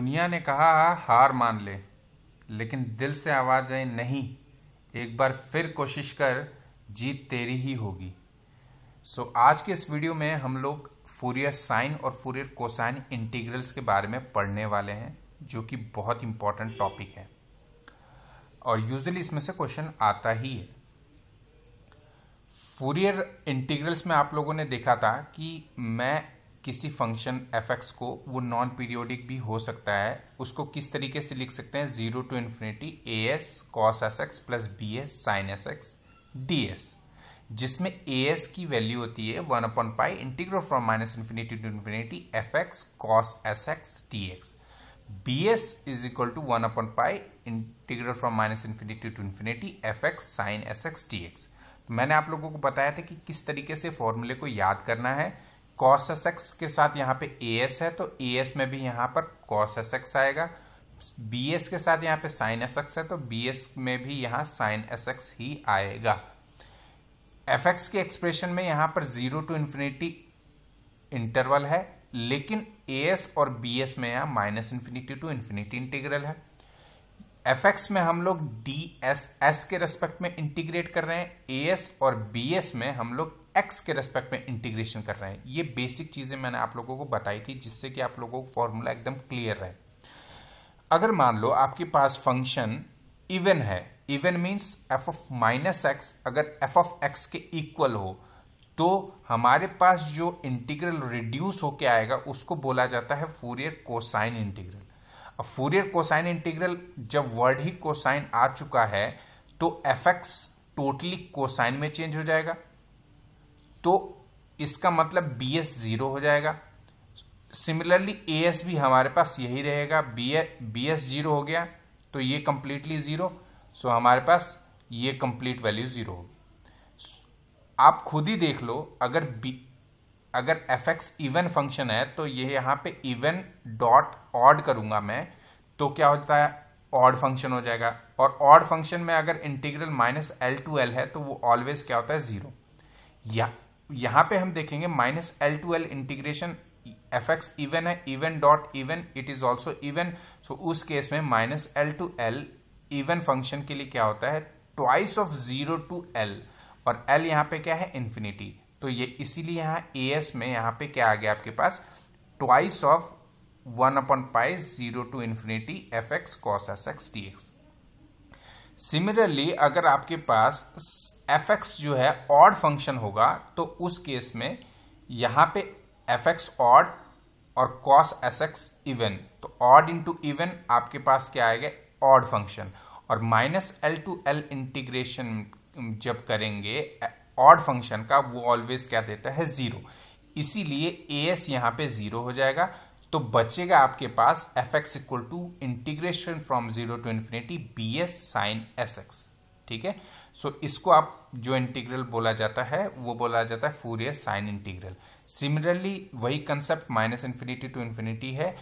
दुनिया ने कहा हार मान ले लेकिन दिल से आवाज आई नहीं एक बार फिर कोशिश कर जीत तेरी ही होगी सो so, आज के इस वीडियो में हम लोग फूरियर साइन और फूरियर कोसाइन इंटीग्रल्स के बारे में पढ़ने वाले हैं जो कि बहुत इंपॉर्टेंट टॉपिक है और यूजली इसमें से क्वेश्चन आता ही है फूरियर इंटीग्रल्स में आप लोगों ने देखा था कि मैं किसी फंक्शन एफ एक्स को वो नॉन पीरियोडिक भी हो सकता है उसको किस तरीके से लिख सकते हैं zero to infinity A S cos S X plus B S sine S X D S जिसमें ए एस की वैल्यू होती है one upon pi integral from minus infinity to infinity F X cos S X D X B S is equal to one upon pi integral from minus infinity to infinity F X sine S X D X मैंने आप लोगों को बताया था कि किस तरीके से फॉर्मूले को याद करना है कॉस एस एक्स के साथ यहाँ पे ए एस है तो ए एस में भी यहाँ पर कॉस एस एक्स आएगा बी एस के साथ यहाँ पे साइन एस एक्स है तो बी एस में भी यहाँ साइन एस एक्स ही आएगा एफ एक्स के एक्सप्रेशन में यहाँ पर जीरो टू इन्फिनिटी इंटरवल है लेकिन ए एस और बी एस में यहाँ minus infinity to infinity integral है एफ एक्स में हम लोग डी एस एस के रेस्पेक्ट में इंटीग्रेट कर रहे हैं ए एस और बी एस में हम लोग एक्स के रेस्पेक्ट में इंटीग्रेशन कर रहे हैं ये बेसिक चीज़ें मैंने आप लोगों को बताई थी जिससे कि आप लोगों को फॉर्मूला एकदम क्लियर रहे अगर मान लो आपके पास फंक्शन इवन है even means F of minus X अगर एफ ऑफ एक्स के इक्वल हो तो हमारे पास जो इंटीग्रल रिड्यूस होके आएगा उसको बोला जाता है फूरियर कोसाइन इंटीग्रल अब फूरियर कोसाइन इंटीग्रल जब वर्ड ही कोसाइन आ चुका है तो एफ एक्स टोटली कोसाइन में चेंज हो जाएगा तो इसका मतलब बी एस ज़ीरो हो जाएगा सिमिलरली ए एस भी हमारे पास यही रहेगा बी बी एस ज़ीरो हो गया तो ये कम्प्लीटली ज़ीरो सो हमारे पास ये कंप्लीट वैल्यू ज़ीरो होगी आप खुद ही देख लो अगर बी अगर एफ एक्स इवन फंक्शन है तो ये यहाँ पे इवन डॉट ऑड करूँगा मैं तो क्या होता है ऑड फंक्शन हो जाएगा और ऑड फंक्शन में अगर integral minus L to L है तो वो ऑलवेज क्या होता है ज़ीरो या यहां पे हम देखेंगे minus L to L integration F X even है even dot even it is also even so उस केस में minus L to L even function के लिए क्या होता है twice of zero to L और एल यहाँ पे क्या है इन्फिनिटी तो ये इसीलिए यहाँ ए एस में यहाँ पे क्या आ गया आपके पास twice of one upon pi's zero to infinity F X cos S X D X similarly अगर आपके पास एफ एक्स जो है ऑड फंक्शन होगा तो उस केस में यहाँ पे एफ एक्स ऑड और कॉस एस एक्स इवन तो ऑड इंटू इवन आपके पास क्या आएगा ऑड फंक्शन और minus L to L integration जब करेंगे ऑड फंक्शन का वो ऑलवेज क्या देता है ज़ीरो इसीलिए ए एस यहाँ पे ज़ीरो हो जाएगा तो बचेगा आपके पास F X equal to integration from zero to infinity B S sine S X ठीक है सो इसको आप जो इंटीग्रल बोला जाता है वो बोला जाता है फूरियर साइन इंटीग्रल सिमिलरली वही concept minus infinity to infinity है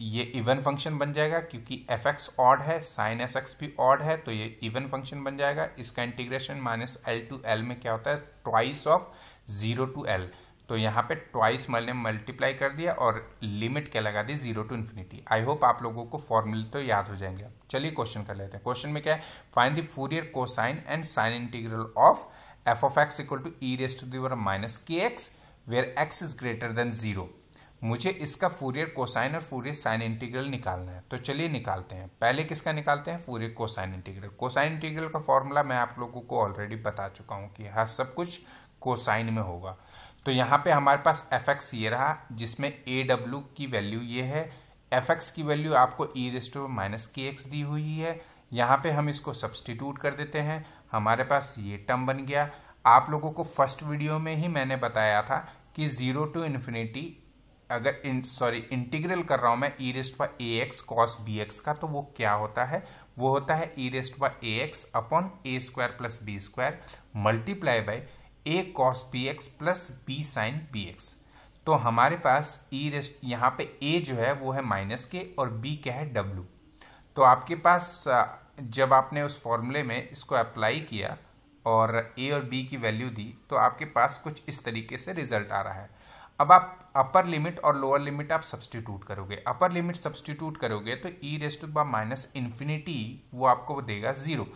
ये इवन फंक्शन बन जाएगा क्योंकि एफ एक्स ऑड है साइन एस एक्स भी ऑड है तो ये इवन फंक्शन बन जाएगा इसका integration minus L to L में क्या होता है twice of zero to L तो यहाँ पे ट्वाइस मैंने मल्टीप्लाई कर दिया और लिमिट क्या लगा दी zero to infinity I hope आप लोगों को फॉर्मूले तो याद हो जाएंगे चलिए क्वेश्चन कर लेते हैं क्वेश्चन में क्या है find the Fourier cosine and sine integral of F of X equal to E raise to the minus के X where X is greater than zero मुझे इसका फूरियर कोसाइन और फूरियर साइन इंटीग्रल निकालना है तो चलिए निकालते हैं पहले किसका निकालते हैं Fourier cosine integral cosine integral का फॉर्मूला मैं आप लोगों को ऑलरेडी बता चुका हूं कि हर सब कुछ कोसाइन में होगा तो यहाँ पे हमारे पास एफ एक्स ये रहा जिसमें ए डब्ल्यू की वैल्यू ये है एफ एक्स की वैल्यू आपको ई रेस्टो माइनस के एक्स दी हुई है यहाँ पे हम इसको सब्सटीट्यूट कर देते हैं हमारे पास ये टर्म बन गया आप लोगों को फर्स्ट वीडियो में ही मैंने बताया था कि ज़ीरो टू इन्फिनिटी अगर इन सॉरी इंटीग्रल कर रहा हूँ मैं ई रेस्ट पर A X cos B X का तो वो क्या होता है वो होता है ई रेस्ट पर A x upon A square plus B square multiply by A cos P X plus B sine P X तो हमारे पास ई e रेस्ट यहाँ पे ए जो है वो है माइनस के और बी क्या है डब्लू तो आपके पास जब आपने उस फॉर्मूले में इसको अप्लाई किया और ए और बी की वैल्यू दी तो आपके पास कुछ इस तरीके से रिजल्ट आ रहा है अब आप अपर लिमिट और लोअर लिमिट आप सब्सटीट्यूट करोगे अपर लिमिट सब्सटीट्यूट करोगे तो ई रेस्ट टू माइनस इन्फिनिटी वो आपको देगा zero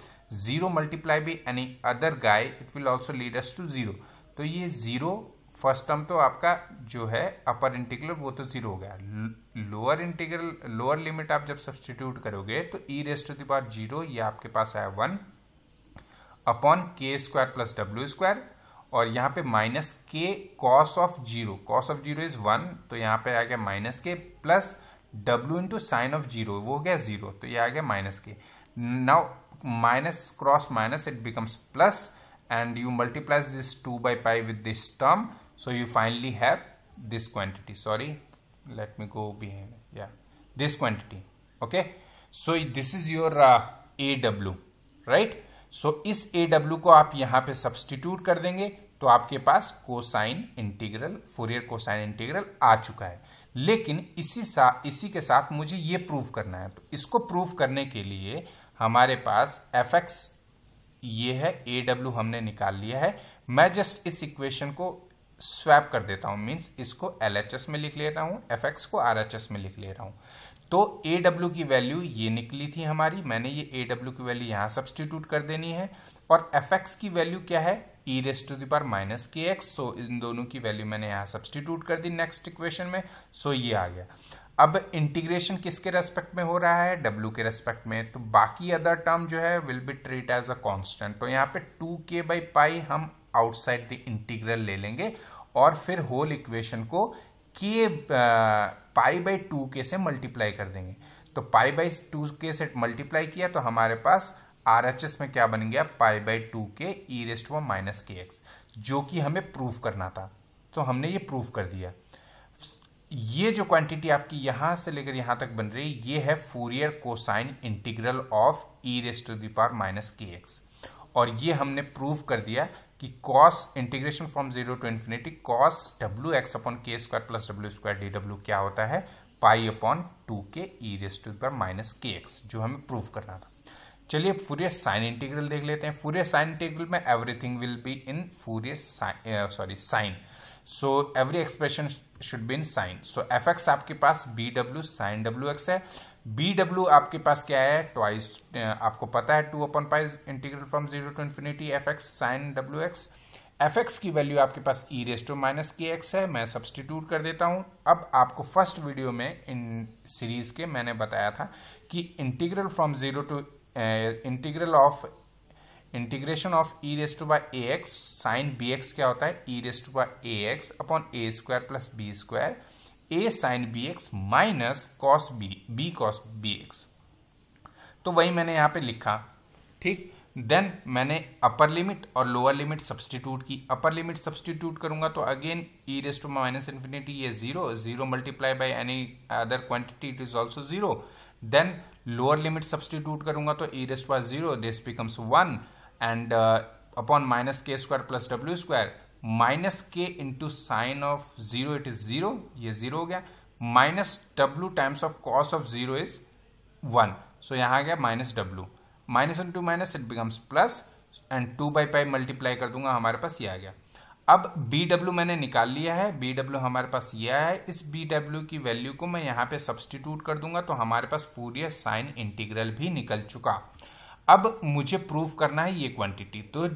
zero multiply by any other guy it will also lead us to zero तो ये जीरो फर्स्ट टर्म तो आपका जो है अपर इंटीग्रल वो तो जीरो हो गया लोअर इंटीग्रल लोअर लिमिट आप जब सब्सटीट्यूट करोगे तो ई रेस्ट टू दावर जीरो आपके पास आया one upon K square plus W square और यहाँ पे minus K cos of zero cos of zero is one तो यहाँ पे आ गया minus K plus W into sine of zero वो हो गया जीरो तो ये आ गया minus K now minus cross minus it becomes plus and you multiplies this two by pi with this term so you finally have this quantity sorry let me go B है this quantity okay so this is your A W right so so, इस A W को आप यहां पे substitute कर देंगे तो आपके पास cosine integral Fourier cosine integral आ चुका है लेकिन इसी सा, इसी के साथ मुझे ये प्रूव करना है तो इसको प्रूव करने के लिए हमारे पास एफ एक्स ये है ए डब्ल्यू हमने निकाल लिया है मैं जस्ट इस इक्वेशन को स्वैप कर देता हूं मीन्स इसको एल एच एस में लिख लेता हूं एफ एक्स को आर एच एस में लिख ले रहा हूं तो ए डब्ल्यू की वैल्यू ये निकली थी हमारी मैंने ये ए डब्ल्यू की वैल्यू यहाँ सब्सटीट्यूट कर देनी है और एफ एक्स की वैल्यू क्या है E raised to the minus के एक्स सो इन दोनों की वैल्यू मैंने यहाँ सब्सटीट्यूट कर दी नेक्स्ट इक्वेशन में सो ये आ गया अब इंटीग्रेशन किसके रेस्पेक्ट में हो रहा है डब्ल्यू के रेस्पेक्ट में तो बाकी अदर टर्म जो है will be treat as a constant तो यहाँ पे टू के बाई पाई हम आउटसाइड द इंटीग्रल ले लेंगे और फिर होल इक्वेशन को के पाई बाई टू के से मल्टीप्लाई कर देंगे तो पाई बाई टू के से मल्टीप्लाई किया तो हमारे पास आर एच एस में क्या बन गया पाई by two K E raised व माइनस के एक्स जो कि हमें प्रूफ करना था तो हमने ये प्रूफ कर दिया ये जो क्वांटिटी आपकी यहाँ से लेकर यहाँ तक बन रही है ये है Fourier cosine integral of E raised to power minus के एक्स और ये हमने प्रूफ कर दिया कि cos integration from zero to infinity cos W X upon K square plus W square D W क्या होता है pi upon two K E raise to power minus के एक्स जो हमें प्रूव करना था चलिए फूरियर साइन इंटीग्रल देख लेते हैं फूरियर साइन इंटीग्रल में everything will be in Fourier sorry sine so every expression should be in sine so F X आपके पास B W sine W X है बी डब्ल्यू आपके पास क्या है ट्वाइस आपको पता है two upon pi's integral from zero to infinity F X sine W X F X की वैल्यू आपके पास ई रेस टू माइनस के एक्स है मैं सब्सटीट्यूट कर देता हूँ अब आपको फर्स्ट वीडियो में इन सीरीज के मैंने बताया था कि integral from zero to integral of integration of e raise to by a x sine b x क्या होता है e raise to by a x upon A square plus B square a sine b x minus cos b b cos B x तो वही मैंने यहाँ पे लिखा ठीक देन मैंने अपर लिमिट और लोअर लिमिट सब्सटीट्यूट की अपर लिमिट सब्सटीट्यूट करूंगा तो again E raise to minus infinity ये zero zero multiply by any other quantity it is also zero then lower limit substitute करूंगा तो ई rest was zero this becomes one and upon minus k square plus W square minus k into sine of zero it is zero ये zero हो गया minus डब्ल्यू times of cos of zero is one so यहाँ आ गया minus डब्ल्यू minus into minus it becomes plus and two by pi multiply कर दूंगा हमारे पास ये आ गया अब बी डब्ल्यू मैंने निकाल लिया है बी डब्ल्यू हमारे पास यह है इस बी डब्ल्यू की वैल्यू को मैं यहाँ पे सब्सटीट्यूट कर दूंगा तो हमारे पास फूरियर साइन इंटीग्रल भी निकल चुका अब मुझे प्रूव करना है ये क्वांटिटी तो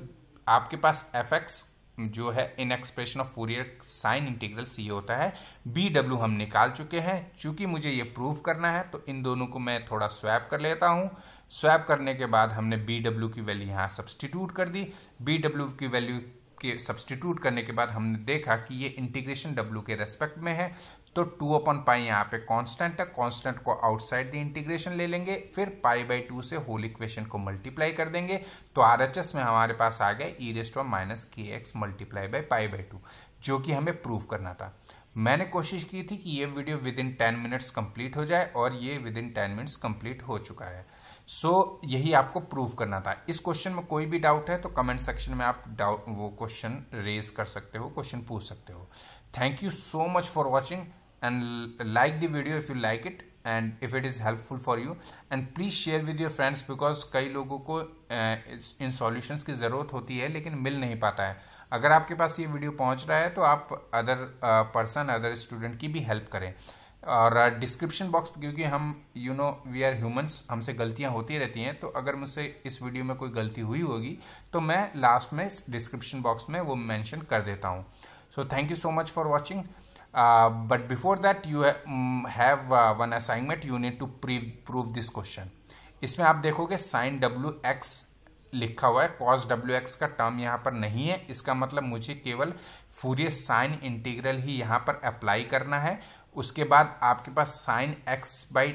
आपके पास एफ एक्स जो है in expression of Fourier sine integral c होता है बी डब्ल्यू हम निकाल चुके हैं चूंकि मुझे ये प्रूव करना है तो इन दोनों को मैं थोड़ा स्वैप कर लेता हूँ स्वैप करने के बाद हमने बी डब्ल्यू की वैल्यू यहाँ सब्सटीट्यूट कर दी बी डब्ल्यू की वैल्यू के सब्सटीट्यूट करने के बाद हमने देखा कि ये इंटीग्रेशन डब्ल्यू के रेस्पेक्ट में है तो टू अपन पाई यहाँ पे कांस्टेंट है कांस्टेंट को आउटसाइड द इंटीग्रेशन ले लेंगे फिर पाई बाई टू से होल इक्वेशन को मल्टीप्लाई कर देंगे तो आर एच एस में हमारे पास आ गया ई रेस्ट ऑफ माइनस के x multiply by pi by two जो कि हमें प्रूव करना था मैंने कोशिश की थी कि ये video within ten minutes complete हो जाए और ये within ten minutes complete हो चुका है सो so, यही आपको प्रूव करना था इस क्वेश्चन में कोई भी डाउट है तो कमेंट सेक्शन में आप डाउट वो क्वेश्चन रेज कर सकते हो क्वेश्चन पूछ सकते हो thank you so much for watching and like the video if you like it and if it is helpful for you and please share with your friends because कई लोगों को इन solutions की ज़रूरत होती है लेकिन मिल नहीं पाता है अगर आपके पास ये वीडियो पहुंच रहा है तो आप अदर पर्सन अदर स्टूडेंट की भी हेल्प करें और डिस्क्रिप्शन बॉक्स क्योंकि हम you know we are humans हमसे गलतियां होती रहती हैं तो अगर मुझसे इस वीडियो में कोई गलती हुई होगी तो मैं लास्ट में डिस्क्रिप्शन बॉक्स में वो मेंशन कर देता हूं so thank you so much for watching Uh, but before that you mm, have, uh, one assignment you need to prove this question इसमें आप देखोगे साइन डब्ल्यू एक्स लिखा हुआ है कॉस डब्ल्यू एक्स का टर्म यहाँ पर नहीं है इसका मतलब मुझे केवल फूरियर साइन इंटीग्रल ही यहाँ पर अप्लाई करना है उसके बाद आपके पास sine x by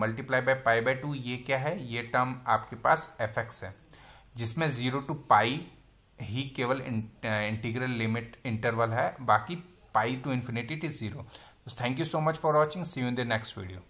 multiply by pi by two ये क्या है ये टर्म आपके पास एफ एक्स है जिसमें जीरो टू पाई ही केवल इंटीग्रल लिमिट इंटरवल है बाकी pi to infinity it is 0 so thank you so much for watching see you in the next video